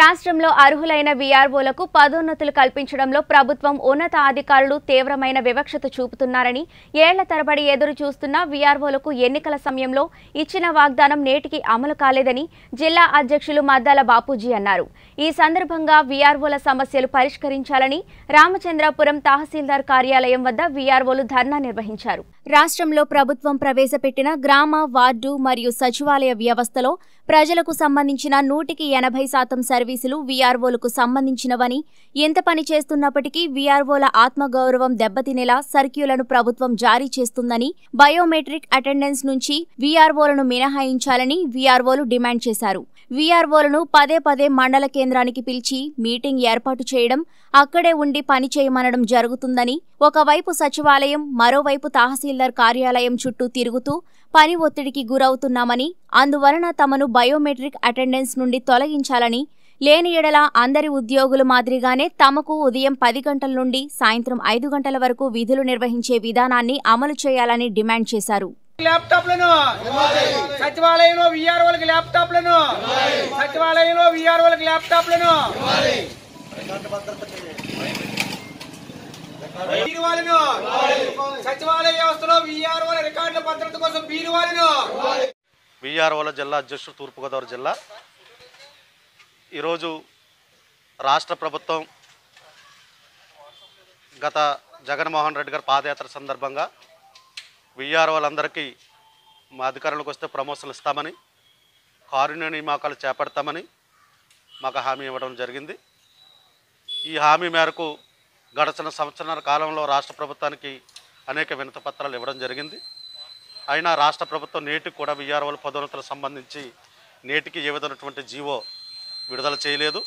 రాష్ట్రంలో అర్హులైన వీఆర్వోలకు పదోన్నతులు కల్పించడంలో ప్రభుత్వం ఉన్నతాధికారులు తీవ్రమైన వివక్షత చూపుతున్నారని ఏళ్ల తరబడి ఎదురు చూస్తున్న వీఆర్వోలకు ఎన్నికల సమయంలో ఇచ్చిన వాగ్దానం నేటికి అమలు కాలేదని జిల్లా అధ్యక్షులు మద్దాల బాపూజీ అన్నారు ఈ సందర్భంగా వీఆర్వోల సమస్యలు పరిష్కరించాలని రామచంద్రాపురం తహసీల్దార్ కార్యాలయం వద్ద వీఆర్వోలు ధర్నా నిర్వహించారు రాష్ట్రంలో ప్రభుత్వం ప్రవేశపెట్టిన గ్రామ వార్డు మరియు సచివాలయ వ్యవస్థలో ప్రజలకు సంబంధించిన నూటికి ఎనభై శాతం సర్వీసులు వీఆర్ఓలకు సంబంధించినవని ఎంత పని చేస్తున్నప్పటికీ వీఆర్ఓల ఆత్మగౌరవం దెబ్బతినేలా సర్క్యూలను ప్రభుత్వం జారీ చేస్తుందని బయోమెట్రిక్ అటెండెన్స్ నుంచి వీఆర్ఓలను మినహాయించాలని వీఆర్ఓలు డిమాండ్ చేశారు వీఆర్ఓలను పదే పదే మండల కేంద్రానికి పిలిచి మీటింగ్ ఏర్పాటు చేయడం అక్కడే ఉండి పని చేయమనడం జరుగుతుందని ఒకవైపు సచివాలయం మరోవైపు తహసీల్దార్ కార్యాలయం చుట్టూ తిరుగుతూ పని ఒత్తిడికి గురవుతున్నామని అందువలన తమను బయోమెట్రిక్ అటెండెన్స్ నుండి తొలగించాలని లేని ఎడల అందరి ఉద్యోగులు మాదిరిగానే తమకు ఉదయం పది గంటల నుండి సాయంత్రం ఐదు గంటల వరకు విధులు నిర్వహించే విధానాన్ని అమలు చేయాలని డిమాండ్ చేశారు ల్యాప్టాప్లను సచివాలయంలో విఆర్ఓలకు ల్యాప్టాప్లను సచివాలయంలో విఆర్ఓలకు ల్యాప్టాప్లను విఆర్ఓల జిల్లా అధ్యక్షుడు తూర్పుగోదావరి జిల్లా ఈరోజు రాష్ట్ర ప్రభుత్వం గత జగన్మోహన్ రెడ్డి గారి పాదయాత్ర సందర్భంగా విఆర్ఓలందరికీ మా అధికారులకు వస్తే ప్రమోషన్లు ఇస్తామని కారుణ్య నియామకాలు చేపడతామని మాకు హామీ ఇవ్వడం జరిగింది ఈ హామీ మేరకు గడచిన సంవత్సరాల కాలంలో రాష్ట్ర ప్రభుత్వానికి అనేక వినత పత్రాలు ఇవ్వడం జరిగింది అయినా రాష్ట్ర ప్రభుత్వం నేటికి కూడా విఆర్ఓల పదోన్నతులకు సంబంధించి నేటికి ఏ విధమైనటువంటి జీవో విడుదల చేయలేదు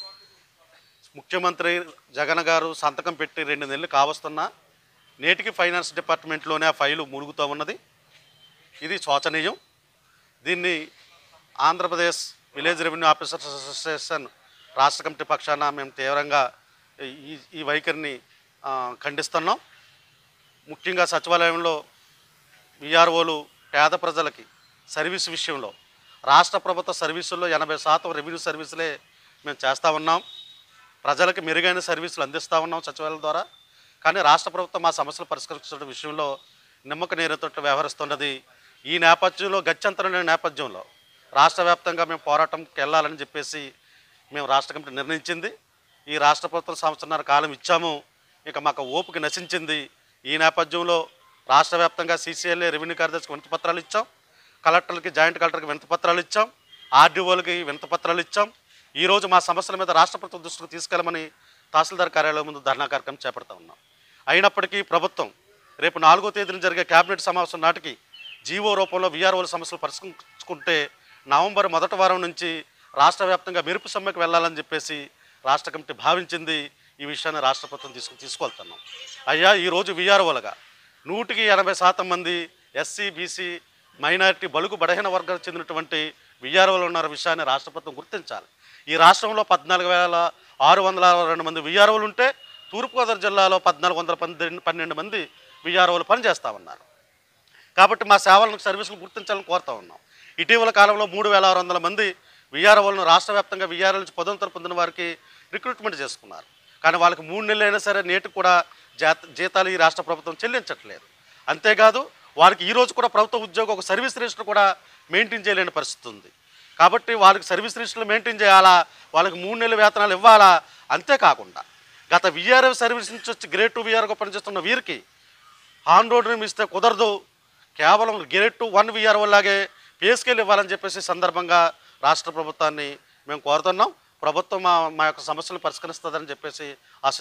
ముఖ్యమంత్రి జగన్ గారు సంతకం పెట్టి రెండు నెలలు కావస్తున్నా నేటికి ఫైనాన్స్ డిపార్ట్మెంట్లోనే ఆ ఫైలు మునుగుతూ ఉన్నది ఇది శోచనీయం దీన్ని Andhra Pradesh village revenue officers association రాష్ట్ర కమిటీ పక్షాన మేము తీవ్రంగా ఈ ఈ వైఖరిని ఖండిస్తున్నాం ముఖ్యంగా సచివాలయంలో విఆర్ఓలు పేద ప్రజలకి సర్వీస్ విషయంలో రాష్ట్ర ప్రభుత్వ సర్వీసుల్లో ఎనభై శాతం రెవెన్యూ సర్వీసులే మేము చేస్తూ ఉన్నాం ప్రజలకు మెరుగైన సర్వీసులు అందిస్తూ ఉన్నాం సచివాలయం ద్వారా కానీ రాష్ట్ర ప్రభుత్వం మా సమస్యలు పరిష్కరించడం విషయంలో నిమ్మక నేరతో వ్యవహరిస్తున్నది ఈ నేపథ్యంలో గత్యంతరం నేపథ్యంలో రాష్ట్ర వ్యాప్తంగా మేము పోరాటంకి వెళ్ళాలని చెప్పేసి మేము రాష్ట్ర కమిటీ నిర్ణయించింది ఈ రాష్ట్ర ప్రభుత్వం సంవత్సరన్నర కాలం ఇచ్చాము ఇక మాకు ఓపుకి నశించింది ఈ నేపథ్యంలో రాష్ట్ర వ్యాప్తంగా సీసీఎల్ఏ రెవెన్యూ కార్యదర్శికి పత్రాలు ఇచ్చాం కలెక్టర్లకి జాయింట్ కలెక్టర్కి పత్రాలు ఇచ్చాం ఆర్డీఓలకి పత్రాలు ఇచ్చాం ఈరోజు మా సమస్యల మీద రాష్ట్ర ప్రభుత్వం దృష్టికి తీసుకెళ్లమని తహసీల్దార్ కార్యాలయం ముందు ధర్నా కార్యక్రమం చేపడతా ఉన్నాం అయినప్పటికీ ప్రభుత్వం రేపు నాలుగో తేదీన జరిగే కేబినెట్ సమావేశం నాటికి జీవో రూపంలో వీఆర్ఓల సమస్యలు పరిష్కరించుకుంటే నవంబర్ మొదటి వారం నుంచి రాష్ట్ర వ్యాప్తంగా మెరుపు సమ్మెకు వెళ్ళాలని చెప్పేసి రాష్ట్ర కమిటీ భావించింది ఈ విషయాన్ని రాష్ట్ర ప్రభుత్వం తీసుకు తీసుకువెళ్తున్నాం అయ్యా ఈరోజు విఆర్ఓలుగా నూటికి ఎనభై శాతం మంది ఎస్సీ బీసీ మైనారిటీ బలుగు బడహీన వర్గాలకు చెందినటువంటి విఆర్ఓలు ఉన్న విషయాన్ని రాష్ట్ర ప్రభుత్వం గుర్తించాలి ఈ రాష్ట్రంలో పద్నాలుగు వేల ఆరు వందల అరవై రెండు మంది విఆర్ఓలు ఉంటే తూర్పుగోదావరి జిల్లాలో పద్నాలుగు వందల పన్నెండు పన్నెండు మంది విఆర్ఓలు పనిచేస్తూ ఉన్నారు కాబట్టి మా సేవలను సర్వీసులు గుర్తించాలని కోరుతూ ఉన్నాం ఇటీవల కాలంలో మూడు వేల ఆరు వందల మంది విఆర్ఓలను రాష్ట్ర వ్యాప్తంగా విఆర్ఓ నుంచి పదోన్నతలు పొందిన వారికి రిక్రూట్మెంట్ చేసుకున్నారు కానీ వాళ్ళకి మూడు నెలలు అయినా సరే నేటి కూడా జీతాలు ఈ రాష్ట్ర ప్రభుత్వం చెల్లించట్లేదు అంతేకాదు వారికి ఈరోజు కూడా ప్రభుత్వ ఉద్యోగం ఒక సర్వీస్ రిజిస్టర్ కూడా మెయింటైన్ చేయలేని పరిస్థితి ఉంది కాబట్టి వాళ్ళకి సర్వీస్ రిజిస్టర్లు మెయింటైన్ చేయాలా వాళ్ళకి మూడు నెలల వేతనాలు ఇవ్వాలా అంతేకాకుండా గత విఆర్ఎఫ్ సర్వీస్ నుంచి వచ్చి గ్రేడ్ టూ విఆర్ఓ పనిచేస్తున్న వీరికి ఆన్ రోడ్ని ఇస్తే కుదరదు కేవలం గ్రేడ్ టూ వన్ వీఆర్ఓ లాగే పే ఇవ్వాలని చెప్పేసి సందర్భంగా రాష్ట్ర ప్రభుత్వాన్ని మేము కోరుతున్నాం ప్రభుత్వం మా యొక్క సమస్యలు పరిష్కరిస్తుందని చెప్పేసి ఆశిస్తాను